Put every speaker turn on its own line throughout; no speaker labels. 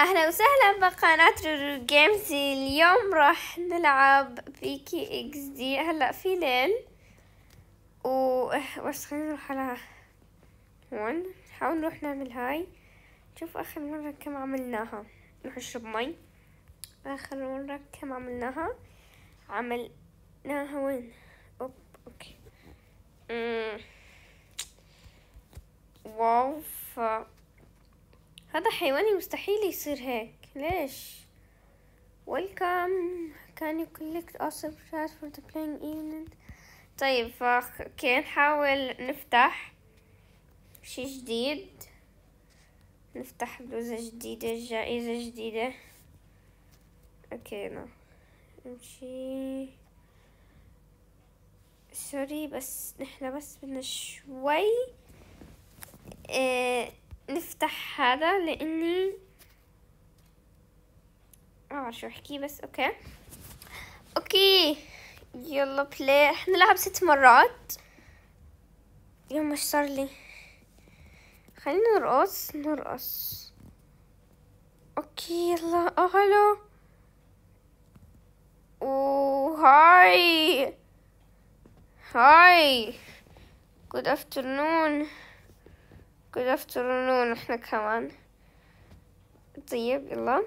اهلا وسهلا بقناة رورو جيمز اليوم راح نلعب بيكي اكس دي هلا في ليل و بس خلينا نروح على هون نحاول نروح نعمل هاي شوف اخر مرة كم عملناها نروح نشرب مي اخر مرة كم عملناها عملناها وين اوب اوكي مم. واو ف هذا حيواني مستحيل يصير هيك ليش ويلكم كان يكلكت اوسم شات فور ذا بلاينج ايفنت طيب فا اوكي نحاول نفتح شي جديد نفتح بلوزة جديدة جائزة جديدة اوكي نا نمشي سوري بس نحنا بس بدنا شوي اه نفتح هذا لاني ما بعرف شو احكي بس اوكي اوكي يلا بلاي احنا نلعب ست مرات يوم ايش صار لي خلينا نرقص نرقص اوكي يلا اهلو هلو هاي هاي جود افترنون good afternoon احنا كمان طيب يلا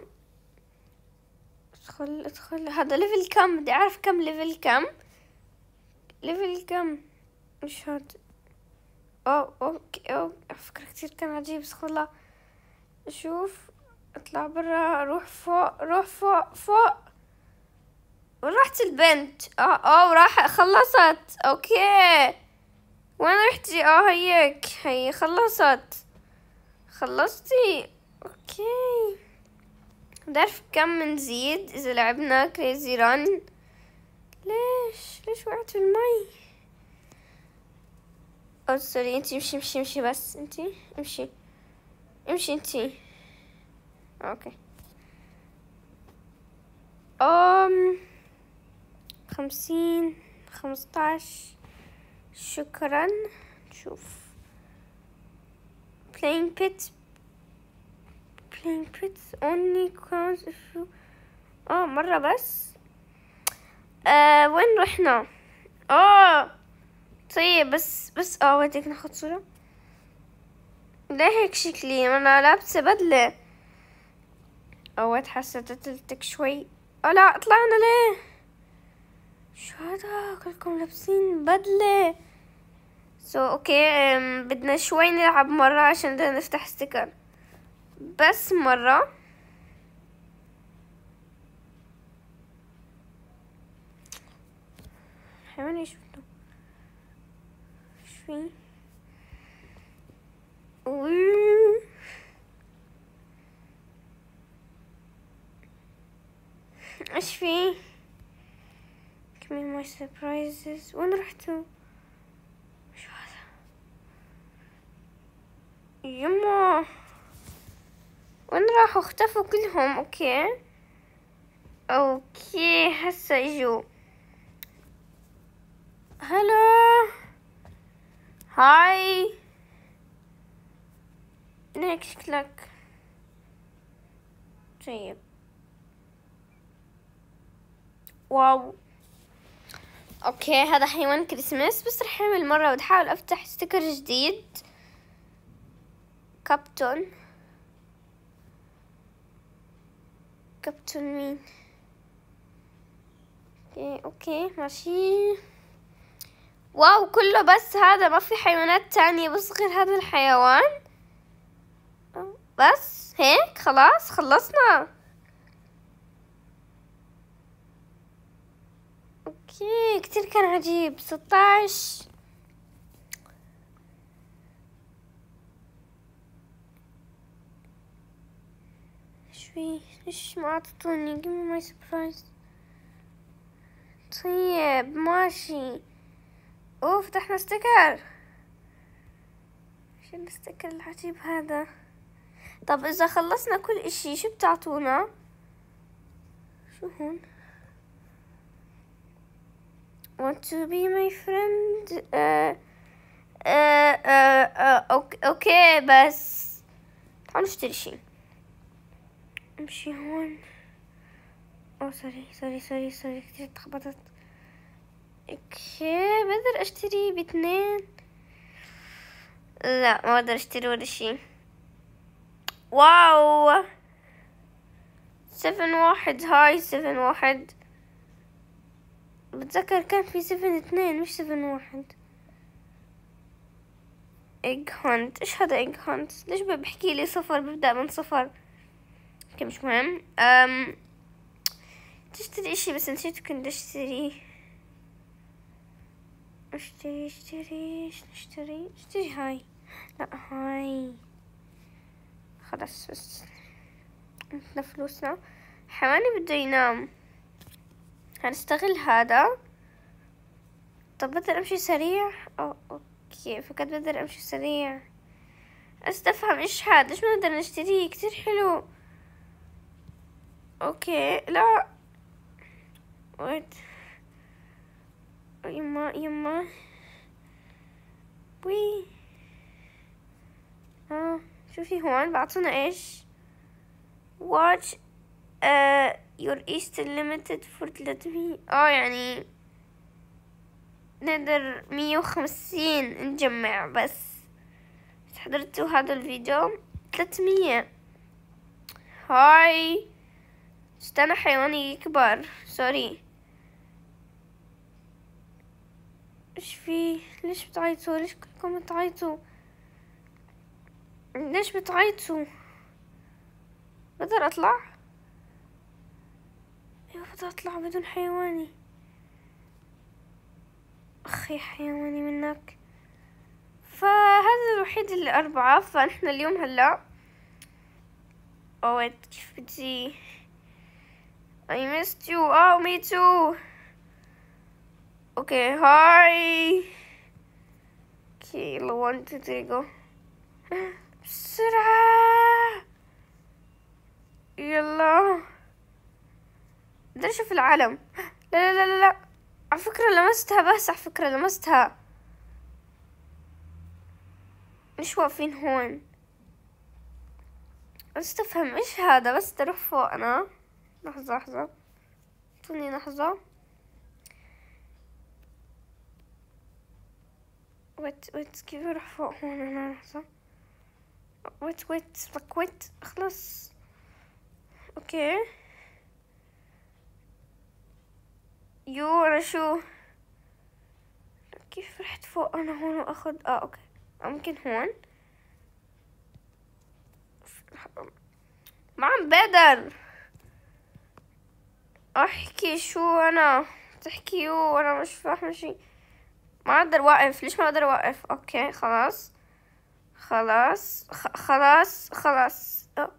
ادخل ادخل هذا ليفل كم بدي اعرف كم ليفل كم ليفل كم مش هاد او اوكي او فكرة كتير كان عجيب بس خلا اشوف اطلع برا روح فوق روح فوق فوق ورحت البنت اه اه وراح خلصت اوكي وين رحتي اه هيك هي خلصت خلصتي اوكي بتعرف كم منزيد اذا لعبنا كريزي ران ليش ليش وقعت في المي او oh, سوري انتي امشي امشي امشي بس انتي امشي امشي انتي اوكي أم خمسين خمسطعش شكرا شوف playing pits playing pits only counts if you اه مرة بس آه وين رحنا اه طيب بس بس اه وديك ناخد صورة ده هيك شكلي انا لابسة بدلة اوقات التك شوي اه لا طلعنا ليه شو هذا كلكم لابسين بدلة سو so, اوكي okay. um, بدنا شوي نلعب مرة عشان بدنا نفتح ستيكر بس مرة حيواني ايش بده شو ماي سربرايزز وين رحتوا مش هذا يما وين راحوا اختفوا كلهم اوكي اوكي هسا اجوا هلا هاي هيك شكلك طيب واو اوكي هذا حيوان كريسمس بس رح اعمل مره بدي احاول افتح ستيكر جديد كابتن كابتن مين اوكي اوكي ماشي واو كله بس هذا ما في حيوانات تانية بس غير هذا الحيوان بس هيك خلاص خلصنا اوكي كتير كان عجيب 16 شوي ليش ما عطتوني give me my surprise طيب ماشي اوه فتحنا ستيكر شو الستيكر العجيب هذا طب اذا خلصنا كل اشي شو بتعطونا شو هون want to be my friend آه آه آه أوكي, اوكي بس تعالوا نشتري شي امشي هون او سوري سوري سوري سوري كتير تخبطت اوكي بقدر اشتري باثنين لا ما بقدر اشتري ولا شي واو سفن واحد هاي سفن واحد بتذكر كان في سفن اثنين مش سفن واحد ايج هانت ايش هذا ايج هانت ليش بحكي لي صفر ببدأ من صفر اوكي مش مهم أم... تشتري اشي بس نسيت كنت اشتري اشتري اشتري اشتري اشتري هاي لا هاي خلاص بس عندنا فلوسنا حيواني بده ينام هنستغل هذا طب بقدر امشي سريع أو اوكي فكنت بقدر امشي سريع استفهم ايش هذا ايش بنقدر نشتريه كتير حلو اوكي لا ويت يما يما وي اه شوفي هون بعطونا ايش واتش uh, your east limited for 300 اه يعني نقدر مية وخمسين نجمع بس حضرتوا هذا الفيديو 300 هاي استنى حيواني يكبر سوري ايش في ليش بتعيطوا ليش كلكم بتعيطوا ليش بتعيطوا بقدر اطلع المفروض اطلع بدون حيواني اخي حيواني منك فهذا الوحيد اللي اربعة فاحنا اليوم هلا اوه oh, كيف بدي I missed you oh me too okay hi okay one two three go بسرعة يلا بدي اشوف العالم لا لا لا لا على فكرة لمستها بس على فكرة لمستها مش واقفين هون بس تفهم ايش هذا بس تروح فوق انا لحظة لحظة اعطوني لحظة وات وات كيف اروح فوق هون انا لحظة وات وات وات خلص اوكي يو شو كيف رحت فوق انا هون واخد اه اوكي ممكن هون ما عم بقدر احكي شو انا تحكيو وانا مش فاهمه شي ما اقدر واقف ليش ما اقدر واقف اوكي خلاص خلاص خلاص خلاص أه.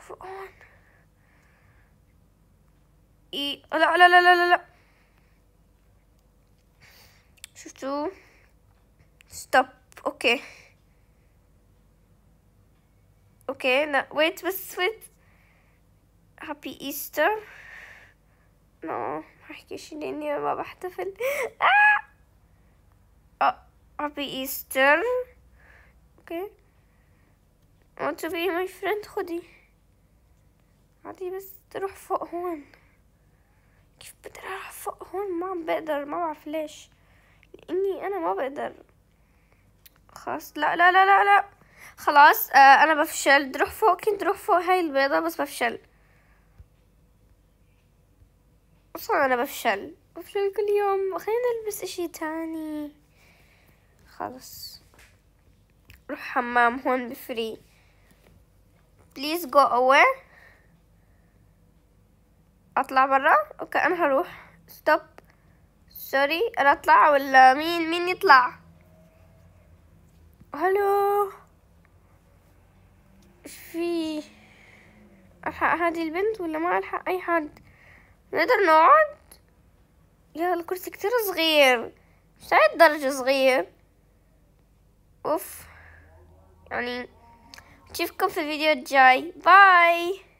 فوق هون اي لا لا لا لا لا لا شفتوا ستوب اوكي اوكي لا ويت بس ويت هابي ايستر نو ما احكيش لاني ما بحتفل اه هابي آه، ايستر اوكي want to be my friend خدي عادي بس تروح فوق هون كيف بقدر ألعب فوق هون ما عم بقدر ما بعرف ليش لإني أنا ما بقدر خلاص لا لا لا لا لا خلاص آه أنا بفشل تروح فوق كنت تروح فوق هاي البيضة بس بفشل أصلا أنا بفشل بفشل كل يوم خلينا نلبس إشي تاني خلص روح حمام هون بفري بليز جو اواي اطلع برا اوكي انا هروح ستوب سوري انا اطلع ولا مين مين يطلع هلو ايش في الحق هذه البنت ولا ما الحق اي حد نقدر نقعد يا الكرسي كتير صغير مش الدرجة صغير اوف يعني نشوفكم في الفيديو الجاي باي